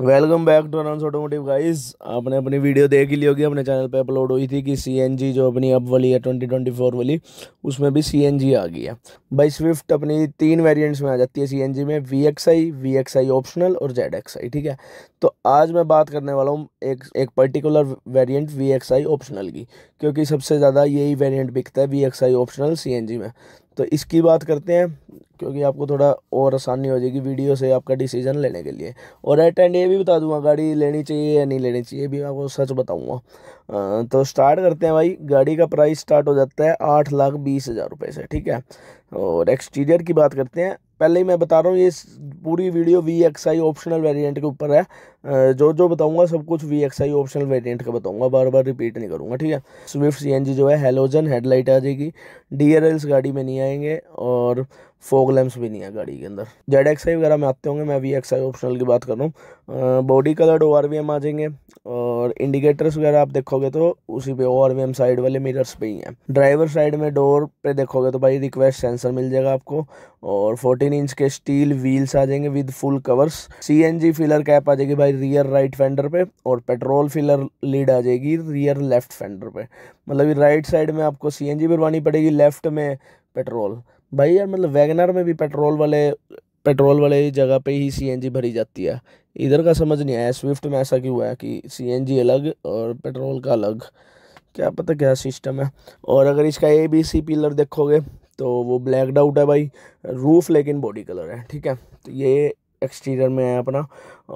welcome back to announce automotive guys आपने अपनी video देख ही ली होगी अपने चैनल पे अपलोड हुई थी कि सीएनजी जो अपनी अब वाली है 2024 वाली उसमें भी सीएनजी आ गई है भाई स्विफ्ट अपनी तीन वेरिएंट्स में आ जाती है सीएनजी में वीएक्सआई वीएक्सआई ऑप्शनल और आई ठीक है तो आज मैं बात करने वाला हूँ एक एक पर्टिकुलर वेरियंट वी ऑप्शनल की क्योंकि सबसे ज़्यादा यही वेरियंट बिकता है वी ऑप्शनल सी में तो इसकी बात करते हैं क्योंकि आपको थोड़ा और आसानी हो जाएगी वीडियो से आपका डिसीजन लेने के लिए और एट एंड ये भी बता दूंगा गाड़ी लेनी चाहिए या नहीं लेनी चाहिए भी आपको सच बताऊंगा तो स्टार्ट करते हैं भाई गाड़ी का प्राइस स्टार्ट हो जाता है आठ लाख बीस हज़ार रुपये से ठीक है और एक्सटीरियर की बात करते हैं पहले ही मैं बता रहा हूँ ये पूरी video V X I optional variant के ऊपर है जो जो बताऊँगा सब कुछ V X I optional variant का बताऊँगा बार बार रिपीट नहीं करूँगा ठीक है स्विफ्ट सी एन जी जो है हेलोजन हेडलाइट आ जाएगी डी आर एल्स गाड़ी में नहीं आएंगे और फोक लैम्प्स भी नहीं है गाड़ी के अंदर जेड एक्स आई वगैरह में आते होंगे मैं वी एक्स आई ऑप्शनल की बात कर रहा हूँ body coloured O R V M आ जाएंगे और इंडिकेटर्स वगैरह आप देखोगे तो उसी पे O R V M side वाले मिरर्स पे ही हैं ड्राइवर साइड में डोर पे देखोगे तो भाई रिक्वेस्ट सेंसर मिल जाएगा आपको और फोर्टीन इंच के स्टील व्हील्स आ जाएंगे with full covers C N G filler cap आ जाएगी भाई रियर राइट फेंडर पे और पेट्रोल फिलर लीड आ जाएगी रियर लेफ्ट फेंडर पे मतलब राइट साइड में आपको सी एन जी भरवानी पड़ेगी लेफ्ट में पेट्रोल भाई यार मतलब वैगनर में भी पेट्रोल वाले पेट्रोल वाले जगह पे ही सीएनजी भरी जाती है इधर का समझ नहीं आया स्विफ्ट में ऐसा क्यों है कि सीएनजी अलग और पेट्रोल का अलग क्या पता क्या सिस्टम है और अगर इसका ए बी सी पिलर देखोगे तो वो ब्लैक डाउट है भाई रूफ लेकिन बॉडी कलर है ठीक है तो ये एक्सटीरियर में है अपना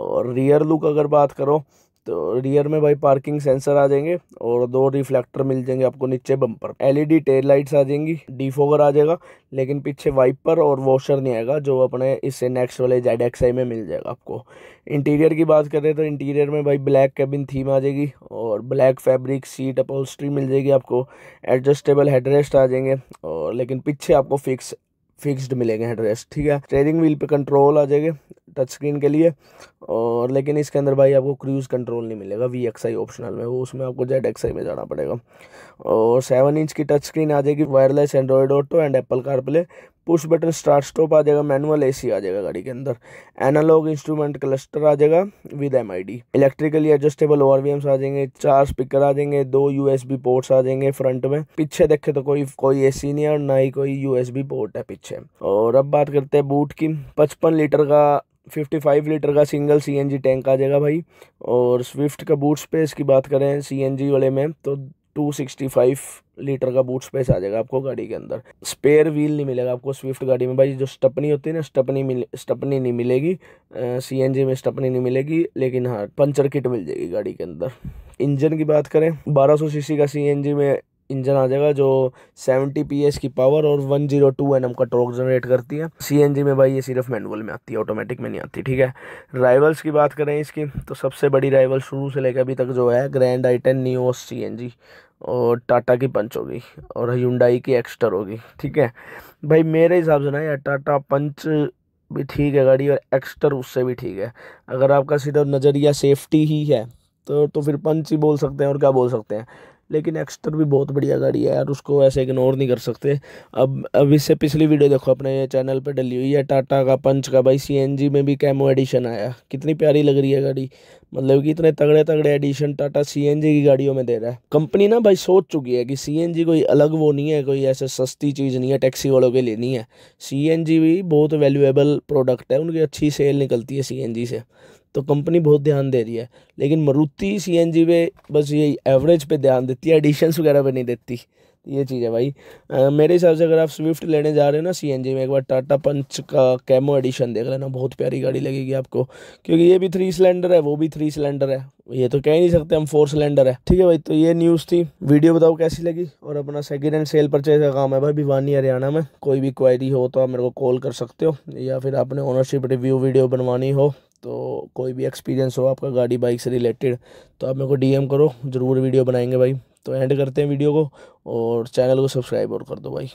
और रियर लुक अगर बात करो तो रियर में भाई पार्किंग सेंसर आ जाएंगे और दो रिफ्लेक्टर मिल जाएंगे आपको नीचे बम्पर एलईडी टेल लाइट्स आ जाएंगी फोगर आ जाएगा लेकिन पीछे वाइपर और वॉशर नहीं आएगा जो अपने इससे नेक्स्ट वाले जेड एक्स आई में मिल जाएगा आपको इंटीरियर की बात करें तो इंटीरियर में भाई ब्लैक कैबिन थीम आ जाएगी और ब्लैक फैब्रिक सीट अपॉल्स्ट्री मिल जाएगी आपको एडजस्टेबल हेडरेस्ट आ जाएंगे और लेकिन पीछे आपको फिक्स फिक्स्ड मिलेंगे हेडरेस्ट ठीक है ट्रेडिंग व्हील पे कंट्रोल आ जाएंगे टच स्क्रीन के लिए और लेकिन इसके अंदर भाई आपको क्रूज़ कंट्रोल नहीं मिलेगा वी एक्स आई ऑप्शनल में वो उसमें आपको जेड एक्स आई में जाना पड़ेगा और सेवन इंच की टच स्क्रीन आ जाएगी wireless Android Auto and Apple CarPlay push button start stop आ जाएगा मैनुअल एसी आ जाएगा गाड़ी के अंदर एनालॉग इंस्ट्रूमेंट क्लस्टर आ जाएगा with M electrically adjustable O आ जाएंगे चार स्पीकर आ जाएंगे दो यूएसबी पोर्ट्स आ जाएंगे फ्रंट में पीछे देखे तो कोई कोई सी नहीं है और ना ही कोई बी पोर्ट है पीछे और अब बात करते हैं बूट की पचपन लीटर का 55 लीटर का सिंगल सीएनजी टैंक आ जाएगा भाई और स्विफ्ट का बूट स्पेस की बात करें सीएनजी वाले में तो 265 लीटर का बूट स्पेस आ जाएगा आपको गाड़ी के अंदर स्पेयर व्हील नहीं मिलेगा आपको स्विफ्ट गाड़ी में भाई जो स्टपनी होती है ना स्टपनी मिल स्टपनी नहीं मिलेगी जी में स्टपनी नहीं मिलेगी लेकिन हाँ पंचर किट मिल जाएगी गाड़ी के अंदर इंजन की बात करें सी सीसी का जी में इंजन आ जाएगा जो 70 पीएस की पावर और 102 जीरो का टॉर्क जनरेट करती है जी में भाई ये सिर्फ मैनुअल में आती है ऑटोमेटिक में नहीं आती ठीक है राइवल्स की बात करें इसकी तो सबसे बड़ी राइवल शुरू से लेकर अभी तक जो है ग्रैंड आई टेन नियोस सी और टाटा की पंच होगी और हयुंडाई की एक्स्टर होगी ठीक है भाई मेरे हिसाब से ना यार टाटा पंच भी ठीक है गाड़ी और एक्स्टर उससे भी ठीक है अगर आपका सीधा नज़रिया सेफ्टी ही है तो तो फिर पंच ही बोल सकते हैं और क्या बोल सकते हैं लेकिन एक्स्टर भी बहुत बढ़िया गाड़ी है यार उसको ऐसे इग्नोर नहीं कर सकते अब अब इससे पिछली वीडियो देखो अपने चैनल पर डली हुई है टाटा का पंच का भाई सीएनजी में भी कैमो एडिशन आया कितनी प्यारी लग रही है गाड़ी मतलब कि इतने तगड़े तगड़े एडिशन टाटा सीएनजी की गाड़ियों में दे रहा है कंपनी ना भाई सोच चुकी है कि सी कोई अलग वो नहीं है कोई ऐसे सस्ती चीज़ नहीं है टैक्सी वालों के लिए नहीं है सी भी बहुत वैल्यूएबल प्रोडक्ट है उनकी अच्छी सेल निकलती है सी से तो कंपनी बहुत ध्यान दे रही है लेकिन मारुति सी एन जी पे बस यही एवरेज पे ध्यान देती है एडिशंस वगैरह पे नहीं देती ये चीज़ है भाई आ, मेरे हिसाब से अगर आप स्विफ्ट लेने जा रहे हो ना सी में एक बार टाटा पंच का कैमो एडिशन देख लेना बहुत प्यारी गाड़ी लगेगी आपको क्योंकि ये भी थ्री सिलेंडर है वो भी थ्री सिलेंडर है ये तो कह ही नहीं सकते हम फोर सिलेंडर है ठीक है भाई तो ये न्यूज़ थी वीडियो बताओ कैसी लगी और अपना सेकेंड हैंड सेल परचेज का काम है भाई भिवानी हरियाणा में कोई भी क्वायरी हो तो आप मेरे को कॉल कर सकते हो या फिर आपने ओनरशिप रिव्यू वीडियो बनवानी हो तो कोई भी एक्सपीरियंस हो आपका गाड़ी बाइक से रिलेटेड तो आप मेरे को डीएम करो ज़रूर वीडियो बनाएंगे भाई तो एंड करते हैं वीडियो को और चैनल को सब्सक्राइब और कर दो भाई